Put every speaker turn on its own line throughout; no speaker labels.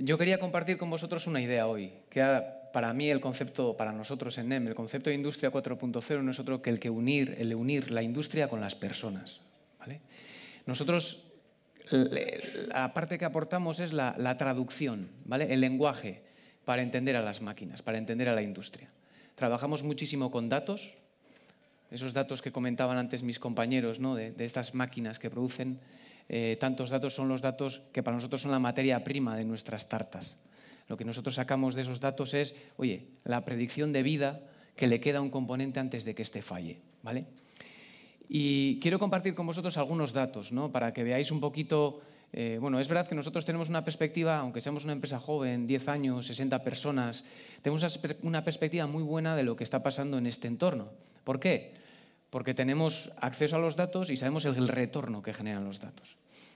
Yo quería compartir con vosotros una idea hoy, que para mí el concepto, para nosotros en NEM, el concepto de industria 4.0 no es otro que el que unir, el unir la industria con las personas. Nosotros, la parte que aportamos es la, traducción, ¿vale? el lenguaje, para entender a las máquinas, para entender a la industria. Trabajamos muchísimo con datos, esos datos que comentaban antes mis compañeros, ¿no? de, de estas máquinas que producen eh, tantos datos son los datos que para nosotros son la materia prima de nuestras tartas. Lo que nosotros sacamos de esos datos es, oye, la predicción de vida que le queda a un componente antes de que este falle, ¿vale? Y quiero compartir con vosotros algunos datos, ¿no? Para que veáis un poquito... Eh, bueno, es verdad que nosotros tenemos una perspectiva, aunque seamos una empresa joven, 10 años, 60 personas, tenemos una perspectiva muy buena de lo que está pasando en este entorno. ¿Por qué? porque tenemos acceso a los datos y sabemos el retorno que generan los datos.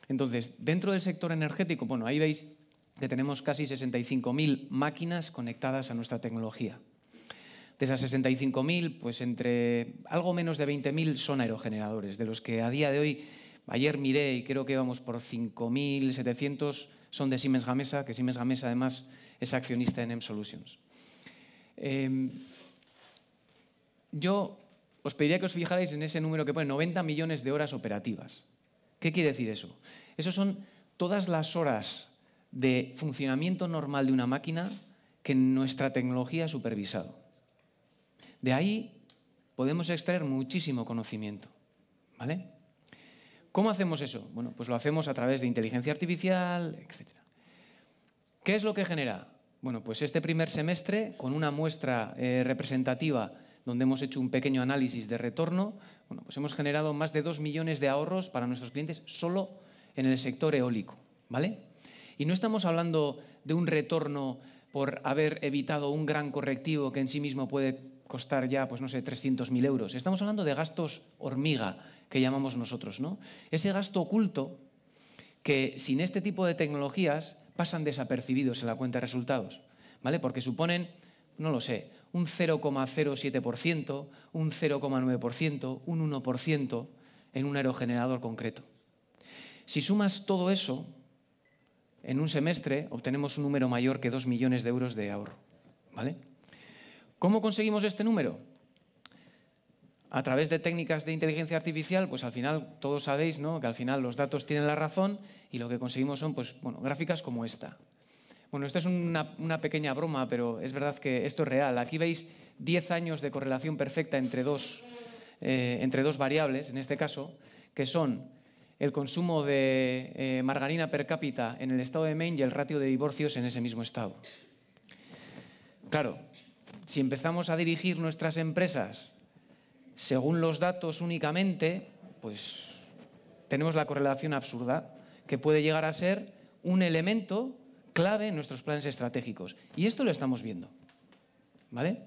Entonces, dentro del sector energético, bueno, ahí veis que tenemos casi 65.000 máquinas conectadas a nuestra tecnología. De esas 65.000, pues entre algo menos de 20.000 son aerogeneradores, de los que a día de hoy, ayer miré y creo que vamos por 5.700, son de Siemens Gamesa, que Siemens Gamesa además es accionista en M Solutions. Em, yo os pediría que os fijarais en ese número que pone 90 millones de horas operativas. ¿Qué quiere decir eso? Eso son todas las horas de funcionamiento normal de una máquina que nuestra tecnología ha supervisado. De ahí podemos extraer muchísimo conocimiento. ¿Vale? ¿Cómo hacemos eso? Bueno, pues lo hacemos a través de inteligencia artificial, etc. ¿Qué es lo que genera? Bueno, pues este primer semestre, con una muestra eh, representativa donde hemos hecho un pequeño análisis de retorno, bueno, pues hemos generado más de 2 millones de ahorros para nuestros clientes solo en el sector eólico. ¿vale? Y no estamos hablando de un retorno por haber evitado un gran correctivo que en sí mismo puede costar ya, pues no sé, 300.000 euros. Estamos hablando de gastos hormiga, que llamamos nosotros. ¿no? Ese gasto oculto que sin este tipo de tecnologías pasan desapercibidos en la cuenta de resultados, ¿vale? Porque suponen, no lo sé, un 0,07%, un 0,9%, un 1% en un aerogenerador concreto. Si sumas todo eso, en un semestre obtenemos un número mayor que 2 millones de euros de ahorro. ¿vale? ¿Cómo conseguimos este número? A través de técnicas de inteligencia artificial, pues al final todos sabéis que al final los datos tienen la razón y lo que conseguimos son pues, bueno, gráficas como esta. Bueno, esto es una, pequeña broma, pero es verdad que esto es real. Aquí veis 10 años de correlación perfecta eh, entre dos, variables, en este caso, que son el consumo de eh, margarina per cápita en el estado de Maine y el ratio de divorcios en ese mismo estado. Claro, si empezamos a dirigir nuestras empresas según los datos únicamente, pues tenemos la correlación absurda, que puede llegar a ser un elemento clave en nuestros planes estratégicos. Y esto lo estamos viendo. ¿Vale?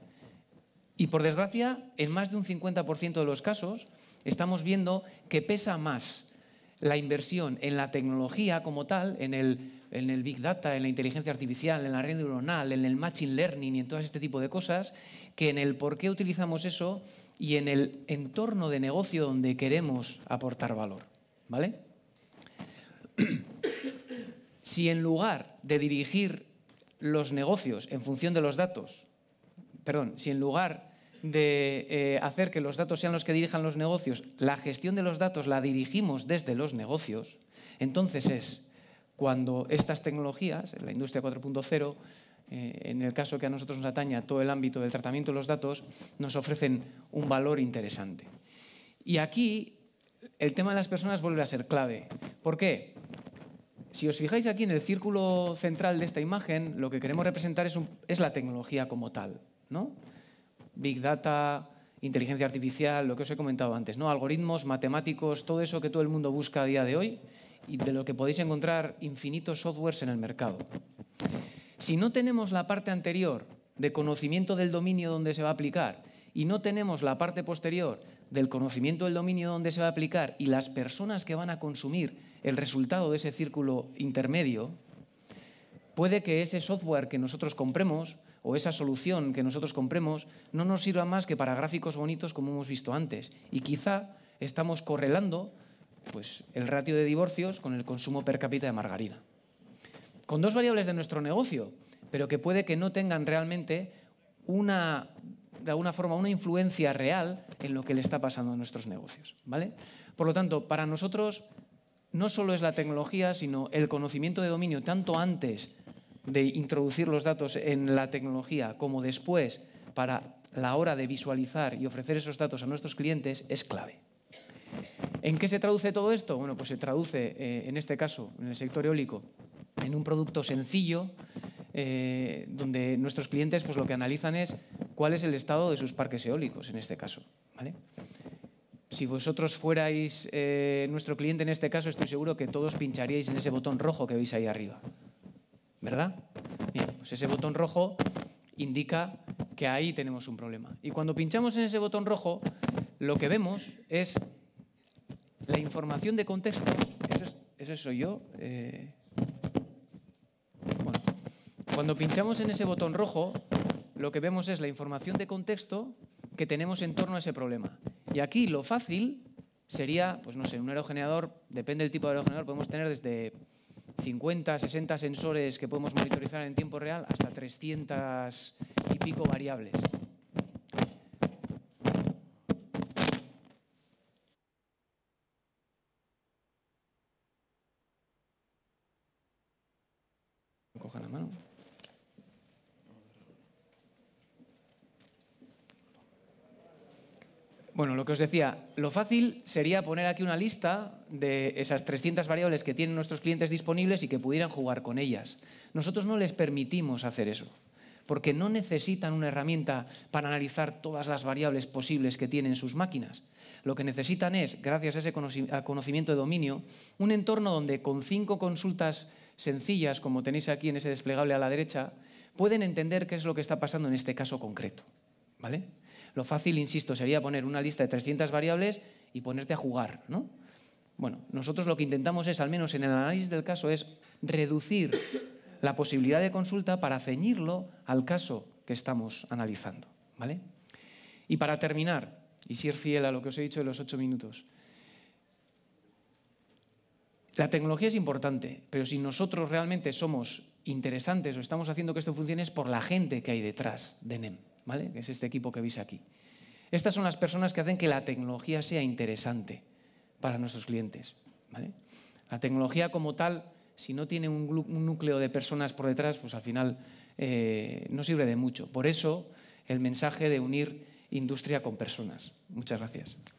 Y por desgracia, en más de un 50% de los casos, estamos viendo que pesa más la inversión en la tecnología como tal, en el, en el Big Data, en la inteligencia artificial, en la red neuronal, en el Machine Learning y en todo este tipo de cosas, que en el por qué utilizamos eso y en el entorno de negocio donde queremos aportar valor. ¿Vale? Si en lugar de dirigir los negocios en función de los datos, perdón, si en lugar de eh, hacer que los datos sean los que dirijan los negocios, la gestión de los datos la dirigimos desde los negocios, entonces es cuando estas tecnologías, en la industria 4.0, eh, en el caso que a nosotros nos ataña todo el ámbito del tratamiento de los datos, nos ofrecen un valor interesante. Y aquí el tema de las personas vuelve a ser clave. ¿Por qué? Si os fijáis aquí en el círculo central de esta imagen, lo que queremos representar es, la tecnología como tal. ¿no? Big Data, inteligencia artificial, lo que os he comentado antes, ¿no? algoritmos, matemáticos, todo eso que todo el mundo busca a día de hoy y de lo que podéis encontrar infinitos softwares en el mercado. Si no tenemos la parte anterior de conocimiento del dominio donde se va a aplicar y no tenemos la parte posterior del conocimiento del dominio donde se va a aplicar y las personas que van a consumir el resultado de ese círculo intermedio, puede que ese software que nosotros compremos o esa solución que nosotros compremos no nos sirva más que para gráficos bonitos como hemos visto antes. Y quizá estamos correlando pues, el ratio de divorcios con el consumo per cápita de margarina. Con dos variables de nuestro negocio, pero que puede que no tengan realmente una, de alguna forma una influencia real en lo que le está pasando a nuestros negocios. ¿vale? Por lo tanto, para nosotros no solo es la tecnología, sino el conocimiento de dominio, tanto antes de introducir los datos en la tecnología como después, para la hora de visualizar y ofrecer esos datos a nuestros clientes, es clave. ¿En qué se traduce todo esto? Bueno, pues se traduce, eh, en este caso, en el sector eólico, en un producto sencillo, eh, donde nuestros clientes pues, lo que analizan es cuál es el estado de sus parques eólicos, en este caso si vosotros fuerais eh, nuestro cliente en este caso, estoy seguro que todos pincharíais en ese botón rojo que veis ahí arriba. ¿Verdad? Bien, pues ese botón rojo indica que ahí tenemos un problema. Y cuando pinchamos en ese botón rojo, lo que vemos es la información de contexto. Eso, soy yo. Eh, bueno, cuando pinchamos en ese botón rojo, lo que vemos es la información de contexto que tenemos en torno a ese problema. Y aquí lo fácil sería, pues no sé, un aerogenerador, depende del tipo de aerogenerador, podemos tener desde 50, 60 sensores que podemos monitorizar en tiempo real hasta 300 y pico variables. la mano. Bueno, lo que os decía, lo fácil sería poner aquí una lista de esas 300 variables que tienen nuestros clientes disponibles y que pudieran jugar con ellas. Nosotros no les permitimos hacer eso, porque no necesitan una herramienta para analizar todas las variables posibles que tienen sus máquinas. Lo que necesitan es, gracias a ese conocimiento de dominio, un entorno donde con cinco consultas sencillas, como tenéis aquí en ese desplegable a la derecha, pueden entender qué es lo que está pasando en este caso concreto. ¿Vale? Lo fácil, insisto, sería poner una lista de 300 variables y ponerte a jugar, ¿no? Bueno, nosotros lo que intentamos es, al menos en el análisis del caso, es reducir la posibilidad de consulta para ceñirlo al caso que estamos analizando, ¿vale? Y para terminar, y ser fiel a lo que os he dicho en los ocho minutos, la tecnología es importante, pero si nosotros realmente somos interesantes o estamos haciendo que esto funcione es por la gente que hay detrás de NEM. Que es este equipo que veis aquí. Estas son las personas que hacen que la tecnología sea interesante para nuestros clientes, La tecnología como tal, si no tiene un, núcleo de personas por detrás, pues al final eh, no sirve de mucho. Por eso el mensaje de unir industria con personas. Muchas gracias.